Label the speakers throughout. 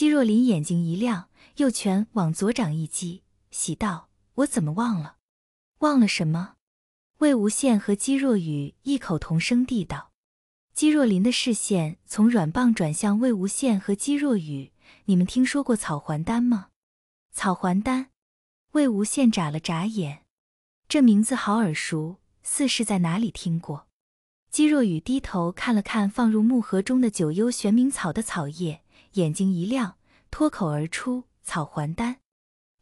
Speaker 1: 姬若琳眼睛一亮，右拳往左掌一击，喜道：“我怎么忘了？忘了什么？”魏无羡和姬若雨异口同声地道。姬若琳的视线从软棒转向魏无羡和姬若雨：“你们听说过草还丹吗？”草还丹。魏无羡眨了眨眼，这名字好耳熟，似是在哪里听过。姬若雨低头看了看放入木盒中的九幽玄冥草的草叶。眼睛一亮，脱口而出：“草还丹，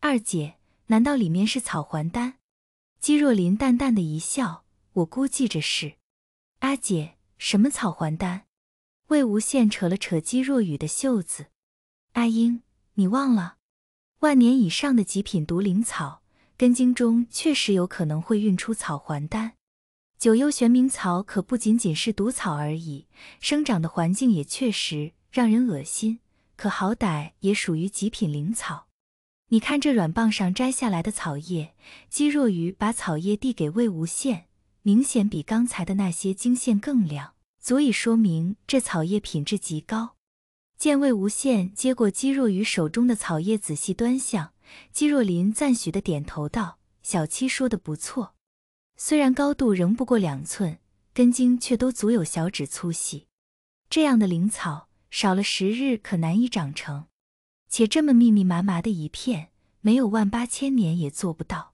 Speaker 1: 二姐，难道里面是草还丹？”姬若琳淡淡的一笑：“我估计这是。”阿姐，什么草还丹？魏无羡扯了扯姬若雨的袖子：“阿英，你忘了，万年以上的极品毒灵草根茎中确实有可能会运出草还丹。九幽玄冥草可不仅仅是毒草而已，生长的环境也确实让人恶心。”可好歹也属于极品灵草，你看这软棒上摘下来的草叶，姬若雨把草叶递给魏无羡，明显比刚才的那些经线更亮，足以说明这草叶品质极高。见魏无羡接过姬若雨手中的草叶，仔细端详，姬若琳赞许的点头道：“小七说的不错，虽然高度仍不过两寸，根茎却都足有小指粗细，这样的灵草。”少了十日，可难以长成，且这么密密麻麻的一片，没有万八千年也做不到。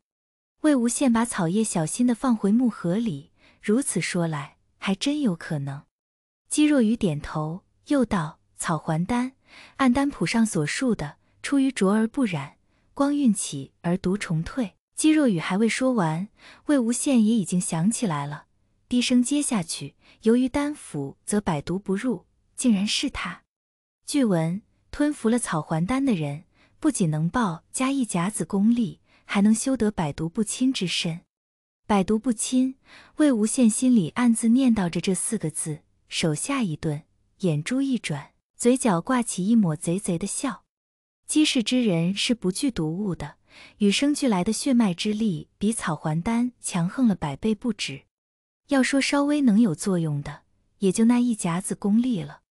Speaker 1: 魏无羡把草叶小心的放回木盒里，如此说来，还真有可能。姬若雨点头，又道：“草还丹，按丹谱上所述的，出于浊而不染，光运起而毒重退。”姬若雨还未说完，魏无羡也已经想起来了，低声接下去：“由于丹府则百毒不入。”竟然是他！据闻吞服了草还丹的人，不仅能报加一甲子功力，还能修得百毒不侵之身。百毒不侵，魏无羡心里暗自念叨着这四个字，手下一顿，眼珠一转，嘴角挂起一抹贼贼的笑。机氏之人是不惧毒物的，与生俱来的血脉之力比草还丹强横了百倍不止。要说稍微能有作用的，也就那一甲子功力了。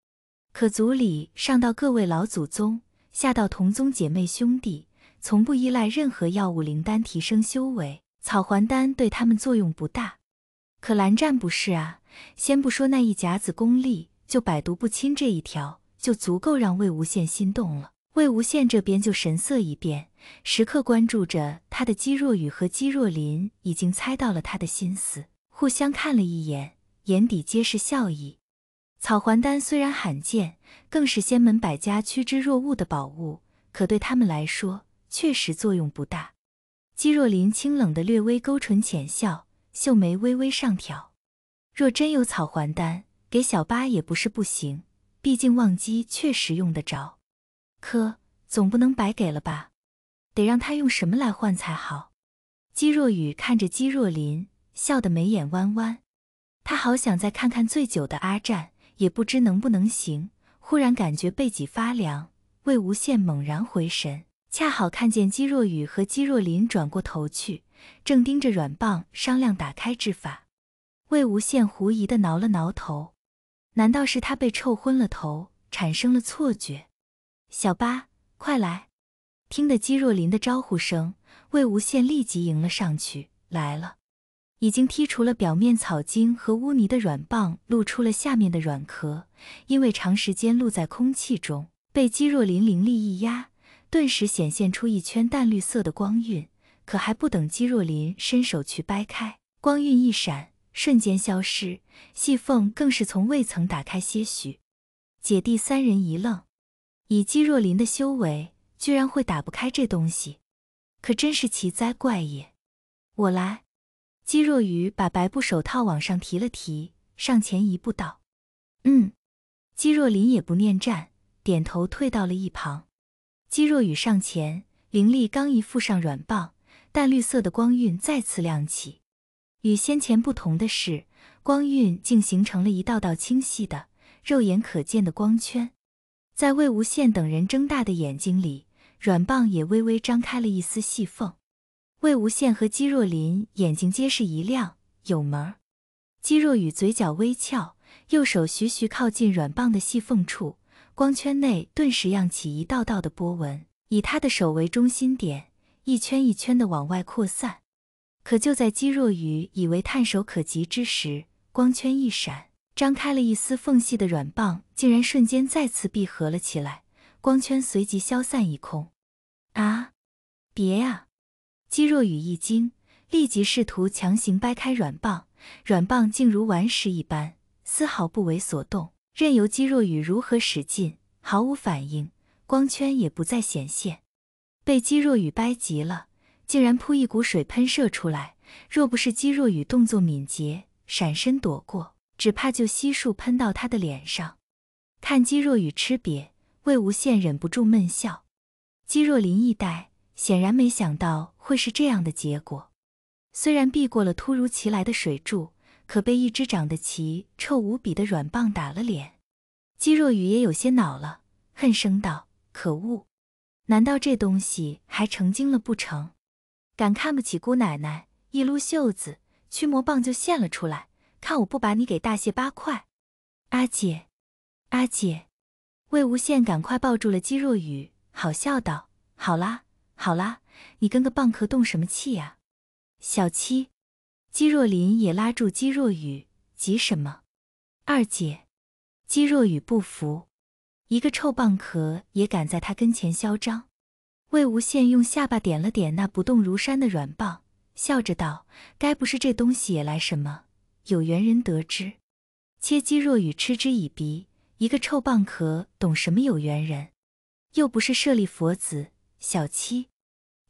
Speaker 1: 可族里上到各位老祖宗，下到同宗姐妹兄弟，从不依赖任何药物灵丹提升修为，草还丹对他们作用不大。可蓝湛不是啊，先不说那一甲子功力，就百毒不侵这一条，就足够让魏无羡心动了。魏无羡这边就神色一变，时刻关注着他的姬若雨和姬若琳已经猜到了他的心思，互相看了一眼，眼底皆是笑意。草还丹虽然罕见，更是仙门百家趋之若鹜的宝物，可对他们来说确实作用不大。姬若琳清冷的略微勾唇浅笑，秀眉微微上挑。若真有草还丹给小八也不是不行，毕竟忘机确实用得着。可总不能白给了吧？得让他用什么来换才好。姬若雨看着姬若琳，笑得眉眼弯弯。他好想再看看醉酒的阿占。也不知能不能行。忽然感觉背脊发凉，魏无羡猛然回神，恰好看见姬若雨和姬若琳转过头去，正盯着软棒商量打开之法。魏无羡狐疑的挠了挠头，难道是他被臭昏了头，产生了错觉？小八，快来！听得姬若琳的招呼声，魏无羡立即迎了上去。来了。已经剔除了表面草茎和污泥的软蚌，露出了下面的软壳。因为长时间露在空气中，被姬若琳灵力一压，顿时显现出一圈淡绿色的光晕。可还不等姬若琳伸手去掰开，光晕一闪，瞬间消失。细缝更是从未曾打开些许。姐弟三人一愣，以姬若琳的修为，居然会打不开这东西，可真是奇哉怪也！我来。姬若雨把白布手套往上提了提，上前一步道：“嗯。”姬若琳也不念战，点头退到了一旁。姬若雨上前，灵力刚一附上软棒，淡绿色的光晕再次亮起。与先前不同的是，光晕竟形成了一道道清晰的、肉眼可见的光圈。在魏无羡等人睁大的眼睛里，软棒也微微张开了一丝细缝。魏无羡和姬若琳眼睛皆是一亮，有门儿。姬若雨嘴角微翘，右手徐徐靠近软棒的细缝处，光圈内顿时漾起一道道的波纹，以他的手为中心点，一圈一圈的往外扩散。可就在姬若雨以为探手可及之时，光圈一闪，张开了一丝缝隙的软棒竟然瞬间再次闭合了起来，光圈随即消散一空。啊！别呀！姬若雨一惊，立即试图强行掰开软棒，软棒竟如顽石一般，丝毫不为所动，任由姬若雨如何使劲，毫无反应，光圈也不再显现。被姬若雨掰急了，竟然扑一股水喷射出来，若不是姬若雨动作敏捷，闪身躲过，只怕就悉数喷到他的脸上。看姬若雨吃瘪，魏无羡忍不住闷笑。姬若琳一呆，显然没想到。会是这样的结果？虽然避过了突如其来的水柱，可被一只长得奇臭无比的软棒打了脸。姬若雨也有些恼了，恨声道：“可恶！难道这东西还成精了不成？敢看不起姑奶奶！一撸袖子，驱魔棒就现了出来，看我不把你给大卸八块！”阿姐，阿姐，魏无羡赶快抱住了姬若雨，好笑道：“好啦。”好啦，你跟个蚌壳动什么气呀，小七。姬若琳也拉住姬若雨，急什么？二姐，姬若雨不服，一个臭蚌壳也敢在她跟前嚣张？魏无羡用下巴点了点那不动如山的软蚌，笑着道：“该不是这东西也来什么有缘人得知？”切！姬若雨嗤之以鼻，一个臭蚌壳懂什么有缘人？又不是舍利佛子，小七。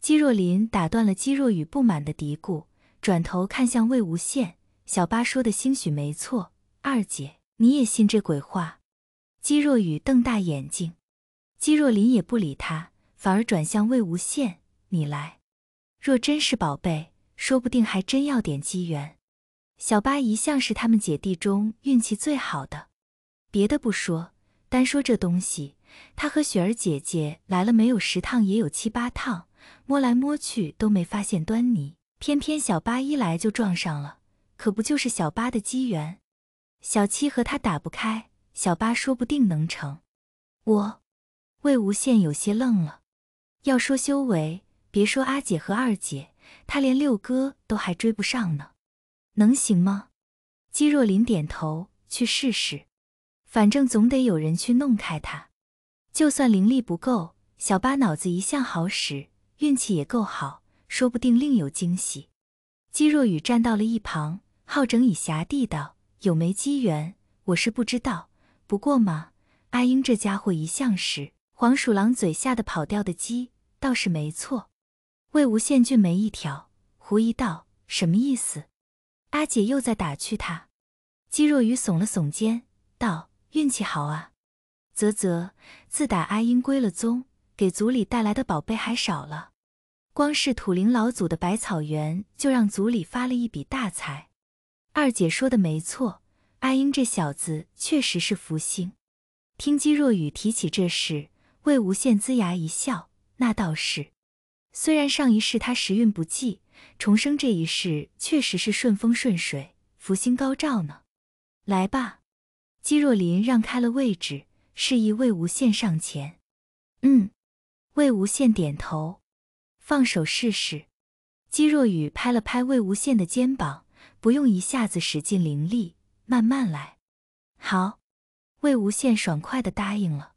Speaker 1: 姬若琳打断了姬若雨不满的嘀咕，转头看向魏无羡：“小八说的兴许没错，二姐你也信这鬼话？”姬若雨瞪大眼睛，姬若琳也不理他，反而转向魏无羡：“你来，若真是宝贝，说不定还真要点机缘。小八一向是他们姐弟中运气最好的，别的不说，单说这东西，他和雪儿姐姐来了没有十趟，也有七八趟。”摸来摸去都没发现端倪，偏偏小八一来就撞上了，可不就是小八的机缘？小七和他打不开，小八说不定能成。我，魏无羡有些愣了。要说修为，别说阿姐和二姐，他连六哥都还追不上呢，能行吗？姬若琳点头，去试试。反正总得有人去弄开他，就算灵力不够，小八脑子一向好使。运气也够好，说不定另有惊喜。姬若雨站到了一旁，好整以暇地道：“有没机缘，我是不知道。不过嘛，阿英这家伙一向是黄鼠狼嘴下的跑掉的鸡，倒是没错。”魏无羡俊眉一挑，狐疑道：“什么意思？阿姐又在打趣他？”姬若雨耸了耸肩，道：“运气好啊。”啧啧，自打阿英归了宗，给族里带来的宝贝还少了。光是土灵老祖的百草园，就让族里发了一笔大财。二姐说的没错，阿英这小子确实是福星。听姬若雨提起这事，魏无羡呲牙一笑：“那倒是，虽然上一世他时运不济，重生这一世确实是顺风顺水，福星高照呢。”来吧，姬若琳让开了位置，示意魏无羡上前。嗯，魏无羡点头。放手试试，姬若雨拍了拍魏无羡的肩膀，不用一下子使尽灵力，慢慢来。好，魏无羡爽快地答应了。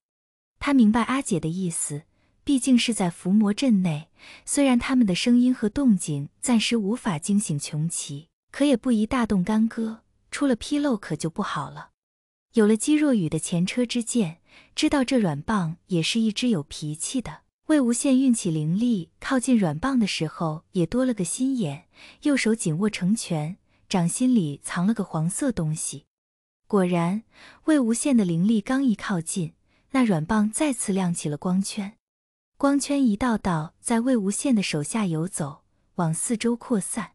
Speaker 1: 他明白阿姐的意思，毕竟是在伏魔阵内，虽然他们的声音和动静暂时无法惊醒穷奇，可也不宜大动干戈，出了纰漏可就不好了。有了姬若雨的前车之鉴，知道这软棒也是一只有脾气的。魏无羡运起灵力靠近软棒的时候，也多了个心眼，右手紧握成拳，掌心里藏了个黄色东西。果然，魏无羡的灵力刚一靠近，那软棒再次亮起了光圈，光圈一道道在魏无羡的手下游走，往四周扩散。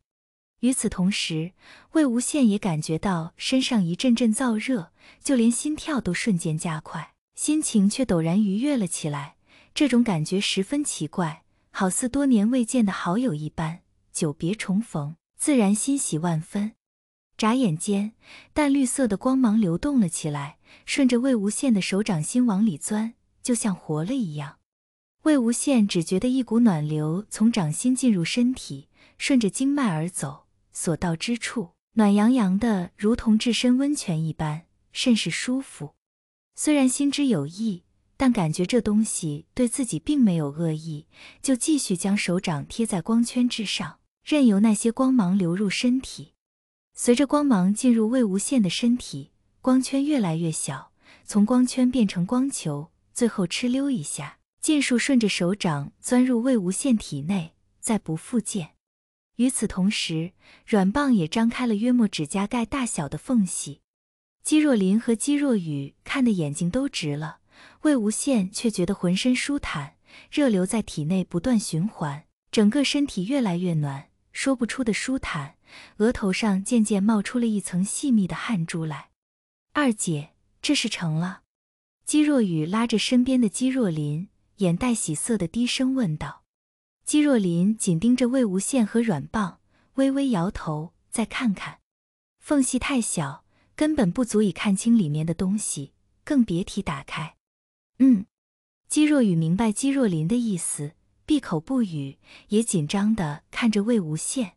Speaker 1: 与此同时，魏无羡也感觉到身上一阵阵燥热，就连心跳都瞬间加快，心情却陡然愉悦了起来。这种感觉十分奇怪，好似多年未见的好友一般，久别重逢，自然欣喜万分。眨眼间，淡绿色的光芒流动了起来，顺着魏无羡的手掌心往里钻，就像活了一样。魏无羡只觉得一股暖流从掌心进入身体，顺着经脉而走，所到之处暖洋洋的，如同置身温泉一般，甚是舒服。虽然心知有意。但感觉这东西对自己并没有恶意，就继续将手掌贴在光圈之上，任由那些光芒流入身体。随着光芒进入魏无羡的身体，光圈越来越小，从光圈变成光球，最后哧溜一下，尽数顺着手掌钻入魏无羡体内，再不复见。与此同时，软棒也张开了约莫指甲盖大小的缝隙。姬若琳和姬若雨看的眼睛都直了。魏无羡却觉得浑身舒坦，热流在体内不断循环，整个身体越来越暖，说不出的舒坦，额头上渐渐冒出了一层细密的汗珠来。二姐，这是成了？姬若雨拉着身边的姬若琳，眼带喜色的低声问道。姬若琳紧盯着魏无羡和软棒，微微摇头，再看看，缝隙太小，根本不足以看清里面的东西，更别提打开。嗯，姬若雨明白姬若琳的意思，闭口不语，也紧张地看着魏无羡。